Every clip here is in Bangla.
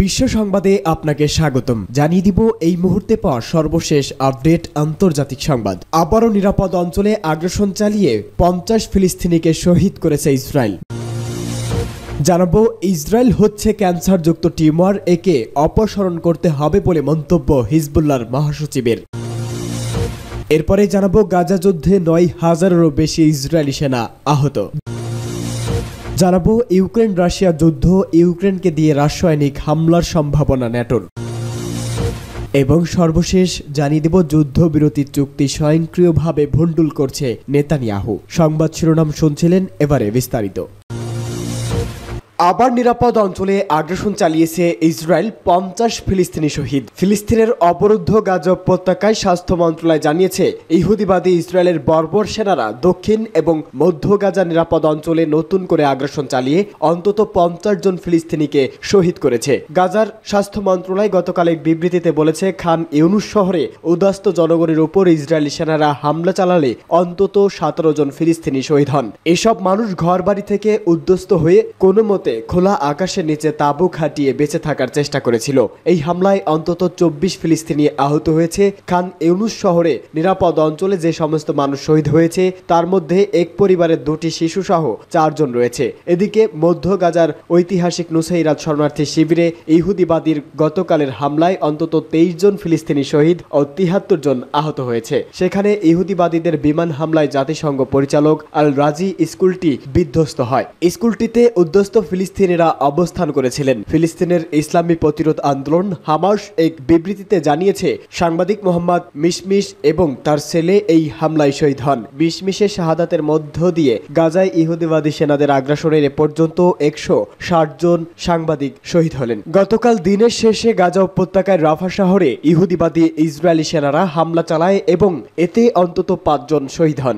বিশ্ব সংবাদে আপনাকে স্বাগতম জানিয়ে দিব এই মুহূর্তে পাওয়া সর্বশেষ আপডেট আন্তর্জাতিক সংবাদ আবারও নিরাপদ অঞ্চলে আগ্রাসন চালিয়ে পঞ্চাশ ফিলিস্তিনিকে শহীদ করেছে ইসরায়েল জানাব ইসরায়েল হচ্ছে ক্যান্সারযুক্ত টিউমার একে অপসারণ করতে হবে বলে মন্তব্য হিজবুল্লার মহাসচিবের এরপরে জানাবো গাজা যুদ্ধে নয় হাজারেরও বেশি ইসরায়েলি সেনা আহত জানাবো ইউক্রেন রাশিয়া যুদ্ধ ইউক্রেনকে দিয়ে রাসায়নিক হামলার সম্ভাবনা ন্যাটোর এবং সর্বশেষ জানিয়ে দেব যুদ্ধবিরতি চুক্তি স্বয়ংক্রিয়ভাবে ভণ্ডুল করছে নেতানিয়াহু সংবাদ শিরোনাম শুনছিলেন এবারে বিস্তারিত আবার নিরাপদ অঞ্চলে আগ্রাসন চালিয়েছে ইসরায়েল পঞ্চাশ ফিলিস্তিনি শহীদ ফিলিস্তিনের অবরুদ্ধ গাজা উপত্যকায় স্বাস্থ্য মন্ত্রণালয় জানিয়েছে ইহুদিবাদী ইসরায়েলের বর্বর সেনারা দক্ষিণ এবং মধ্য গাজা নিরাপদ অঞ্চলে নতুন করে আগ্রাসন চালিয়ে অন্তত পঞ্চাশ জন ফিলিস্তিনিকে শহীদ করেছে গাজার স্বাস্থ্য মন্ত্রণালয় গতকাল এক বিবৃতিতে বলেছে খান ইউনুস শহরে উদাস্ত জনগণের উপর ইসরায়েলি সেনারা হামলা চালালে অন্তত সতেরো জন ফিলিস্তিনি শহীদ হন এসব মানুষ ঘরবাড়ি থেকে উদ্যস্ত হয়ে কোনো মতে মতে খোলা আকাশের নিচে তাঁবু খাটিয়ে বেঁচে থাকার চেষ্টা করেছিল এই হামলায় অন্তত চব্বিশ ফিলিস্তিনি আহত হয়েছে খান ইউনুস শহরে নিরাপদ অঞ্চলে যে সমস্ত মানুষ শহীদ হয়েছে তার মধ্যে এক পরিবারের দুটি শিশু সহ চারজন রয়েছে এদিকে মধ্য গাজার ঐতিহাসিক নুসাইরাত শরণার্থী শিবিরে ইহুদিবাদীর গতকালের হামলায় অন্তত তেইশ জন ফিলিস্তিনি শহীদ ও তিহাত্তর জন আহত হয়েছে সেখানে ইহুদিবাদীদের বিমান হামলায় জাতিসংঘ পরিচালক আল রাজি স্কুলটি বিধ্বস্ত হয় স্কুলটিতে উদ্যস্ত ফিলিস্তিনিরা অবস্থান করেছিলেন ফিলিস্তিনের ইসলামী প্রতিরোধ আন্দোলন হামাস এক বিবৃতিতে জানিয়েছে সাংবাদিক মোহাম্মদ মিশমিশ এবং তার ছেলে এই হামলায় শহীদ হন মিশমিশের শাহাদাতের মধ্য দিয়ে গাজায় ইহুদিবাদী সেনাদের আগ্রাসনের এ পর্যন্ত একশো জন সাংবাদিক শহীদ হলেন গতকাল দিনের শেষে গাজা উপত্যকায় রাফা শহরে ইহুদিবাদী ইসরায়েলি সেনারা হামলা চালায় এবং এতে অন্তত পাঁচজন শহীদ হন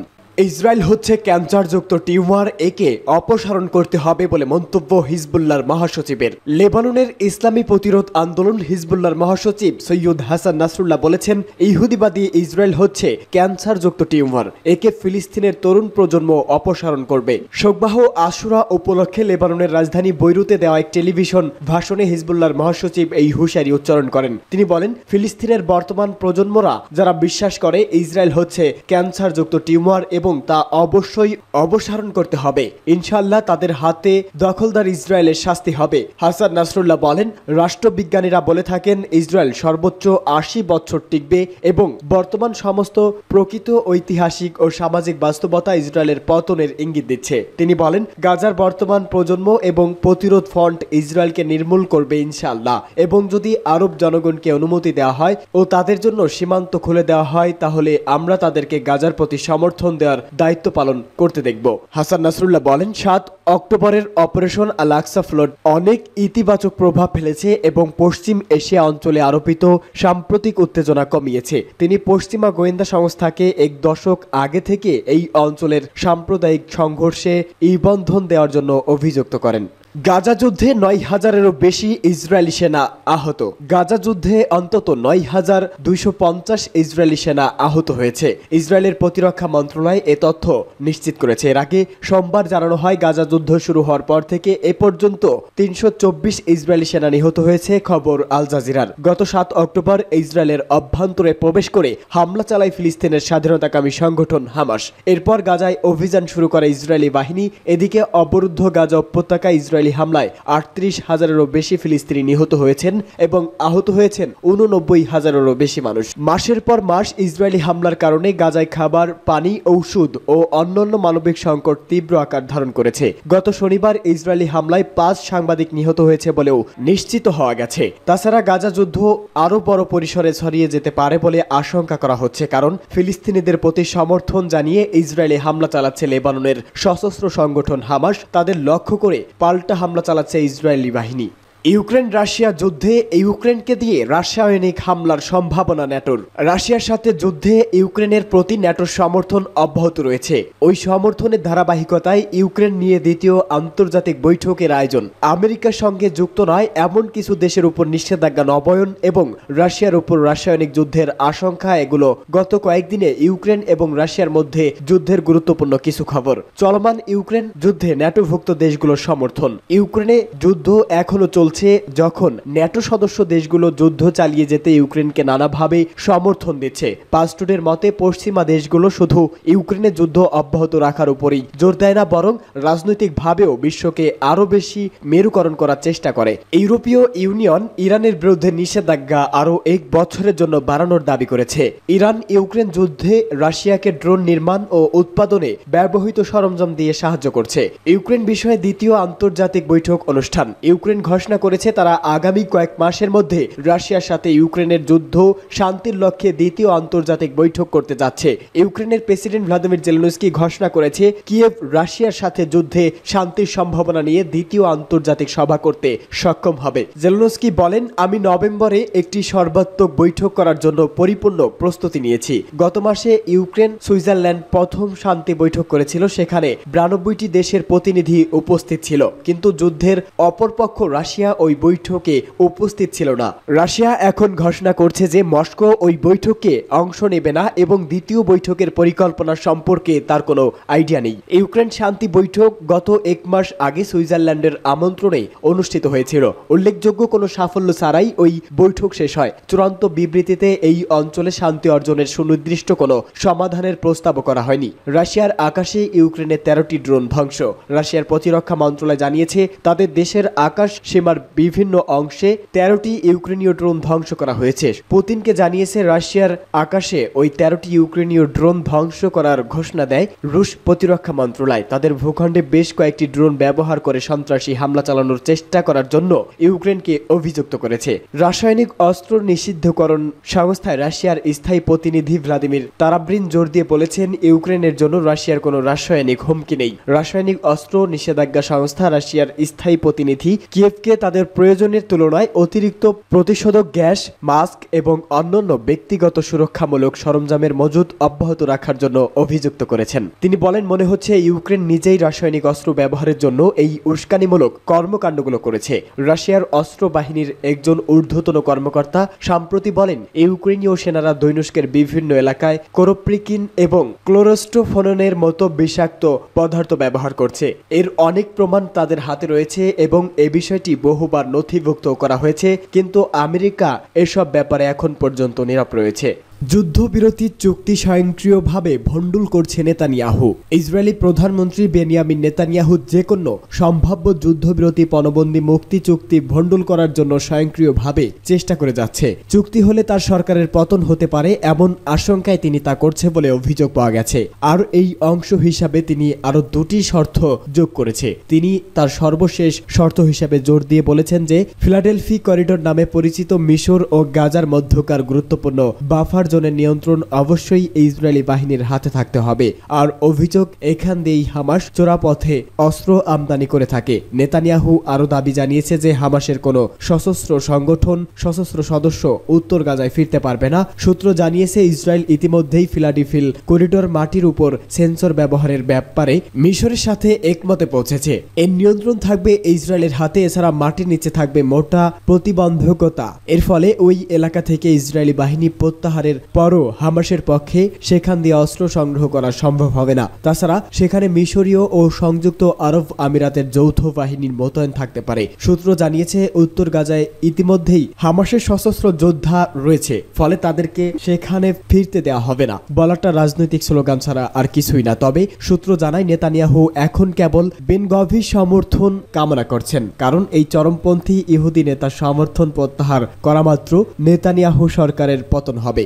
ইসরায়েল হচ্ছে ক্যান্সারযুক্ত টিউমার একে অপসারণ করতে হবে বলে মন্তব্য হিজবুল্লার মহাসচিবের লেবাননের ইসলামী প্রতিরোধ আন্দোলন হিজবুল্লার মহাসচিব সৈয়দ হাসান নাসরুল্লাহ বলেছেন ইহুদিবাদী ইসরায়েল হচ্ছে ক্যান্সারযুক্ত টিউমার একে ফিলিস্তিনের তরুণ প্রজন্ম অপসারণ করবে শোকবাহ আশুরা উপলক্ষে লেবাননের রাজধানী বৈরুতে দেওয়া এক টেলিভিশন ভাষণে হিজবুল্লার মহাসচিব এই হুঁশিয়ারি উচ্চারণ করেন তিনি বলেন ফিলিস্তিনের বর্তমান প্রজন্মরা যারা বিশ্বাস করে ইসরায়েল হচ্ছে ক্যান্সারযুক্ত টিউমার এবং এবং তা অবশ্যই অবসারণ করতে হবে ইনশাল্লাহ তাদের হাতে দখলদার ইসরায়েলের শাস্তি হবে হাসান নাসরুল্লাহ বলেন রাষ্ট্রবিজ্ঞানীরা বলে থাকেন ইসরায়েল সর্বোচ্চ আশি বছর টিকবে এবং বর্তমান সমস্ত প্রকৃত ঐতিহাসিক ও সামাজিক বাস্তবতা ইসরায়েলের পতনের ইঙ্গিত দিচ্ছে তিনি বলেন গাজার বর্তমান প্রজন্ম এবং প্রতিরোধ ফ্রন্ট ইসরায়েলকে নির্মূল করবে ইনশাল্লাহ এবং যদি আরব জনগণকে অনুমতি দেওয়া হয় ও তাদের জন্য সীমান্ত খুলে দেওয়া হয় তাহলে আমরা তাদেরকে গাজার প্রতি সমর্থন দেওয়া দেওয়ার দায়িত্ব পালন করতে দেখব হাসান নাসরুল্লাহ বলেন সাত অক্টোবরের অপারেশন আলাক্সা ফ্লড অনেক ইতিবাচক প্রভাব ফেলেছে এবং পশ্চিম এশিয়া অঞ্চলে আরোপিত সাম্প্রতিক উত্তেজনা কমিয়েছে তিনি পশ্চিমা গোয়েন্দা সংস্থাকে এক দশক আগে থেকে এই অঞ্চলের সাম্প্রদায়িক সংঘর্ষে ইবন্ধন দেওয়ার জন্য অভিযুক্ত করেন গাজা যুদ্ধে নয় হাজারেরও বেশি ইসরায়েলি সেনা আহত গাজা যুদ্ধে অন্তত নয় হাজার দুইশো পঞ্চাশ ইসরায়েলি সেনা আহত হয়েছে ইসরায়েলের প্রতিরক্ষা মন্ত্রণালয় এ তথ্য নিশ্চিত করেছে এর আগে সোমবার জানানো হয় গাজা যুদ্ধ শুরু হওয়ার পর থেকে এ পর্যন্ত তিনশো চব্বিশ ইসরায়েলি সেনা নিহত হয়েছে খবর আল জাজিরার গত সাত অক্টোবর ইসরায়েলের অভ্যন্তরে প্রবেশ করে হামলা চালায় ফিলিস্তিনের স্বাধীনতাকামী সংগঠন হামাস এরপর গাজায় অভিযান শুরু করে ইসরায়েলি বাহিনী এদিকে অবরুদ্ধ গাজা উপত্যকা ইসরায়েল ইসরায়েলি হামলায় আটত্রিশ হাজারেরও বেশি ফিলিস্তিনি নিহত হয়েছেন এবং আহত হয়েছেন উননব্বই হাজারেরও বেশি মানুষ মাসের পর মাস ইসরায়েলি হামলার কারণে গাজায় খাবার পানি ঔষধ ও অন্যান্য মানবিক সংকট তীব্র আকার ধারণ করেছে গত শনিবার ইসরায়েলি হামলায় পাঁচ সাংবাদিক নিহত হয়েছে বলেও নিশ্চিত হওয়া গেছে তাছাড়া গাজা যুদ্ধ আরও বড় পরিসরে ছড়িয়ে যেতে পারে বলে আশঙ্কা করা হচ্ছে কারণ ফিলিস্তিনিদের প্রতি সমর্থন জানিয়ে ইসরায়েলে হামলা চালাচ্ছে লেবাননের সশস্ত্র সংগঠন হামাস তাদের লক্ষ্য করে পাল্টা হামলা চালাচ্ছে ইসরায়েলি বাহিনী ইউক্রেন রাশিয়া যুদ্ধে ইউক্রেনকে দিয়ে রাসায়নিক হামলার সম্ভাবনা ন্যাটোর রাশিয়ার সাথে যুদ্ধে ইউক্রেনের প্রতি ন্যাটোর সমর্থন অব্যাহত রয়েছে ওই সমর্থনের ধারাবাহিকতায় ইউক্রেন নিয়ে দ্বিতীয় আন্তর্জাতিক বৈঠকের আয়োজন আমেরিকার সঙ্গে যুক্ত নয় এমন কিছু দেশের উপর নিষেধাজ্ঞা নবায়ন এবং রাশিয়ার উপর রাসায়নিক যুদ্ধের আশঙ্কা এগুলো গত কয়েকদিনে ইউক্রেন এবং রাশিয়ার মধ্যে যুদ্ধের গুরুত্বপূর্ণ কিছু খবর চলমান ইউক্রেন যুদ্ধে ন্যাটোভুক্ত দেশগুলোর সমর্থন ইউক্রেনে যুদ্ধ এখনও চল চলছে যখন ন্যাটো সদস্য দেশগুলো যুদ্ধ চালিয়ে যেতে ইউক্রেনকে নানাভাবে সমর্থন দিচ্ছে পাস্টুডের মতে পশ্চিমা দেশগুলো শুধু ইউক্রেনে যুদ্ধ অব্যাহত রাখার উপরেই জোর দেয় না বরং রাজনৈতিকভাবেও বিশ্বকে আরও বেশি মেরুকরণ করার চেষ্টা করে ইউরোপীয় ইউনিয়ন ইরানের বিরুদ্ধে নিষেধাজ্ঞা আরও এক বছরের জন্য বাড়ানোর দাবি করেছে ইরান ইউক্রেন যুদ্ধে রাশিয়াকে ড্রোন নির্মাণ ও উৎপাদনে ব্যবহৃত সরঞ্জাম দিয়ে সাহায্য করছে ইউক্রেন বিষয়ে দ্বিতীয় আন্তর্জাতিক বৈঠক অনুষ্ঠান ইউক্রেন ঘোষণা করেছে তারা আগামী কয়েক মাসের মধ্যে রাশিয়ার সাথে ইউক্রেনের যুদ্ধ শান্তির লক্ষ্যে দ্বিতীয় আন্তর্জাতিক বৈঠক করতে যাচ্ছে ইউক্রেনের প্রেসিডেন্ট ভ্লাদিমির জেলেনস্কি ঘোষণা করেছে কিয়েভ রাশিয়ার সাথে যুদ্ধে শান্তির সম্ভাবনা নিয়ে দ্বিতীয় আন্তর্জাতিক সভা করতে সক্ষম হবে জেলেনস্কি বলেন আমি নভেম্বরে একটি সর্বাত্মক বৈঠক করার জন্য পরিপূর্ণ প্রস্তুতি নিয়েছি গত মাসে ইউক্রেন সুইজারল্যান্ড প্রথম শান্তি বৈঠক করেছিল সেখানে বিরানব্বইটি দেশের প্রতিনিধি উপস্থিত ছিল কিন্তু যুদ্ধের অপরপক্ষ রাশিয়া রাশিয়া ওই বৈঠকে উপস্থিত ছিল না রাশিয়া এখন ঘোষণা করছে যে মস্কো ওই বৈঠকে অংশ নেবে না এবং দ্বিতীয় বৈঠকের পরিকল্পনা সম্পর্কে তার কোনো আইডিয়া নেই ইউক্রেন শান্তি বৈঠক গত এক মাস আগে সুইজারল্যান্ডের আমন্ত্রণে অনুষ্ঠিত হয়েছিল উল্লেখযোগ্য কোনো সাফল্য ছাড়াই ওই বৈঠক শেষ হয় চূড়ান্ত বিবৃতিতে এই অঞ্চলে শান্তি অর্জনের সুনির্দিষ্ট কোনো সমাধানের প্রস্তাব করা হয়নি রাশিয়ার আকাশে ইউক্রেনের তেরোটি ড্রোন ধ্বংস রাশিয়ার প্রতিরক্ষা মন্ত্রণালয় জানিয়েছে তাদের দেশের আকাশ সীমার বিভিন্ন অংশে তেরোটি ইউক্রেনীয় ড্রোন ধ্বংস করা হয়েছে পুতিনকে জানিয়েছে রাশিয়ার আকাশে ওই তেরোটি ইউক্রেনীয় ড্রোন ধ্বংস করার ঘোষণা দেয় রুশ প্রতিরক্ষা মন্ত্রণালয় তাদের ভূখণ্ডে বেশ কয়েকটি ড্রোন ব্যবহার করে সন্ত্রাসী হামলা চালানোর চেষ্টা করার জন্য ইউক্রেনকে অভিযুক্ত করেছে রাসায়নিক অস্ত্র নিষিদ্ধকরণ সংস্থায় রাশিয়ার স্থায়ী প্রতিনিধি ভ্লাদিমির তারাব্রিন জোর দিয়ে বলেছেন ইউক্রেনের জন্য রাশিয়ার কোনো রাসায়নিক হুমকি নেই রাসায়নিক অস্ত্র নিষেধাজ্ঞা সংস্থা রাশিয়ার স্থায়ী প্রতিনিধি কিয়েভকে তাদের প্রয়োজনের তুলনায় অতিরিক্ত প্রতিষেধক গ্যাস মাস্ক এবং অন্যান্য ব্যক্তিগত সুরক্ষামূলক সরঞ্জামের মজুদ অব্যাহত রাখার জন্য অভিযুক্ত করেছেন তিনি বলেন মনে হচ্ছে ইউক্রেন নিজেই রাসায়নিক অস্ত্র ব্যবহারের জন্য এই উস্কানিমূলক কর্মকাণ্ডগুলো করেছে রাশিয়ার অস্ত্র বাহিনীর একজন ঊর্ধ্বতন কর্মকর্তা সাম্প্রতি বলেন ইউক্রেনীয় সেনারা দৈনস্কের বিভিন্ন এলাকায় কোরোপ্রিকিন এবং ক্লোরোস্টোফোননের মতো বিষাক্ত পদার্থ ব্যবহার করছে এর অনেক প্রমাণ তাদের হাতে রয়েছে এবং এ বিষয়টি বহু বহুবার নথিভুক্ত করা হয়েছে কিন্তু আমেরিকা এসব ব্যাপারে এখন পর্যন্ত নীরব রয়েছে যুদ্ধবিরতি চুক্তি স্বয়ংক্রিয়ভাবে ভণ্ডুল করছে নেতানিয়াহু ইসরায়েলি প্রধানমন্ত্রী বেনিয়ামিন নেতানিয়াহু যে কোনো সম্ভাব্য যুদ্ধবিরতি পণবন্দী মুক্তি চুক্তি ভণ্ডুল করার জন্য স্বয়ংক্রিয়ভাবে চেষ্টা করে যাচ্ছে চুক্তি হলে তার সরকারের পতন হতে পারে এমন আশঙ্কায় তিনি তা করছে বলে অভিযোগ পাওয়া গেছে আর এই অংশ হিসাবে তিনি আরও দুটি শর্ত যোগ করেছে তিনি তার সর্বশেষ শর্ত হিসাবে জোর দিয়ে বলেছেন যে ফিলাডেলফি করিডোর নামে পরিচিত মিশর ও গাজার মধ্যকার গুরুত্বপূর্ণ বাফার জোনের নিয়ন্ত্রণ অবশ্যই ইসরায়েলি বাহিনীর হাতে থাকতে হবে আর অভিযোগ এখান দিয়েই হামাস চোরাপথে অস্ত্র আমদানি করে থাকে নেতানিয়াহু আরও দাবি জানিয়েছে যে হামাসের কোনো সশস্ত্র সংগঠন সশস্ত্র সদস্য উত্তর গাজায় ফিরতে পারবে না সূত্র জানিয়েছে ইসরায়েল ইতিমধ্যেই ফিলাডিফিল করিডোর মাটির উপর সেন্সর ব্যবহারের ব্যাপারে মিশরের সাথে একমতে পৌঁছেছে এর নিয়ন্ত্রণ থাকবে ইসরায়েলের হাতে এছাড়া মাটির নিচে থাকবে মোটা প্রতিবন্ধকতা এর ফলে ওই এলাকা থেকে ইসরায়েলি বাহিনী প্রত্যাহারের পরও হামাসের পক্ষে সেখান দিয়ে অস্ত্র সংগ্রহ করা সম্ভব হবে না তাছাড়া সেখানে মিশরীয় ও সংযুক্ত আরব আমিরাতের যৌথ বাহিনীর মোতায়েন থাকতে পারে সূত্র জানিয়েছে উত্তর গাজায় ইতিমধ্যেই হামাসের সশস্ত্র যোদ্ধা রয়েছে ফলে তাদেরকে সেখানে ফিরতে দেওয়া হবে না বলাটা রাজনৈতিক স্লোগান ছাড়া আর কিছুই না তবে সূত্র জানায় নেতানিয়াহু এখন কেবল বেনগভীর সমর্থন কামনা করছেন কারণ এই চরমপন্থী ইহুদি নেতা সমর্থন প্রত্যাহার করা মাত্র নেতানিয়াহু সরকারের পতন হবে